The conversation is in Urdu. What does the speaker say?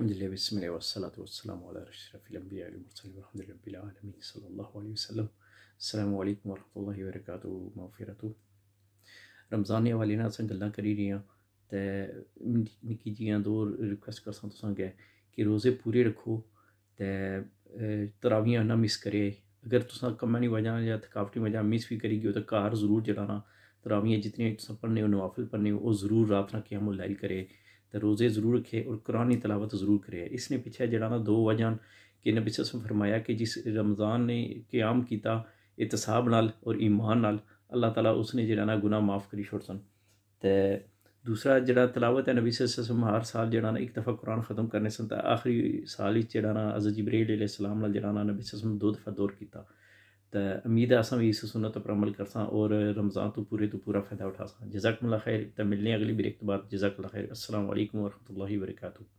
الحمد لله لله بسم الله الله والصلاة والسلام على أشرف الأنبياء والمرسلين والحمد رب العالمين صلى عليه وسلم السلام وبرہ رمضان والے نے گلیاں میری ہاں، جی ہاں دو ریکویسٹ کر روزے پورے رکھو تراویاں کرے اگر کمی وجہ تھکاوٹ کی وجہ سے مس بھی کریو تو کار ضرور جلانا نوافل چلانا تراوی ضرور رات رکھی ملائی کرے تو روزے ضرور رکھے اور قرآنی تلاوت ضرور کرے اس نے پیچھے جہاں نا دو وجہ کہ نبی سسم فرمایا کہ جس رمضان نے قیام کیا احتساب نال اور ایمان نال اللہ تعالیٰ اس نے جا گاہ معاف کری چھوڑ سنتے دوسرا جہاں تلاوت ہے نبی سسم ہار صاحب جان ایک دفعہ قرآن ختم کرنے سن تو آخری سال ہی جزہ جبری علیہ علیہ السلام جانا نبی سَََََََََََََََََََسم دو دفعہ دور كتا تو امید ہے بھی اس سنت پر عمل کرساں اور رمضان تو پورے تو پورا فائدہ اٹھا سا جزاک خیر تو ملنے اگلی بریک تو بعد جزاک اللہ خیر السلام علیکم ورحمۃ اللہ وبرکاتہ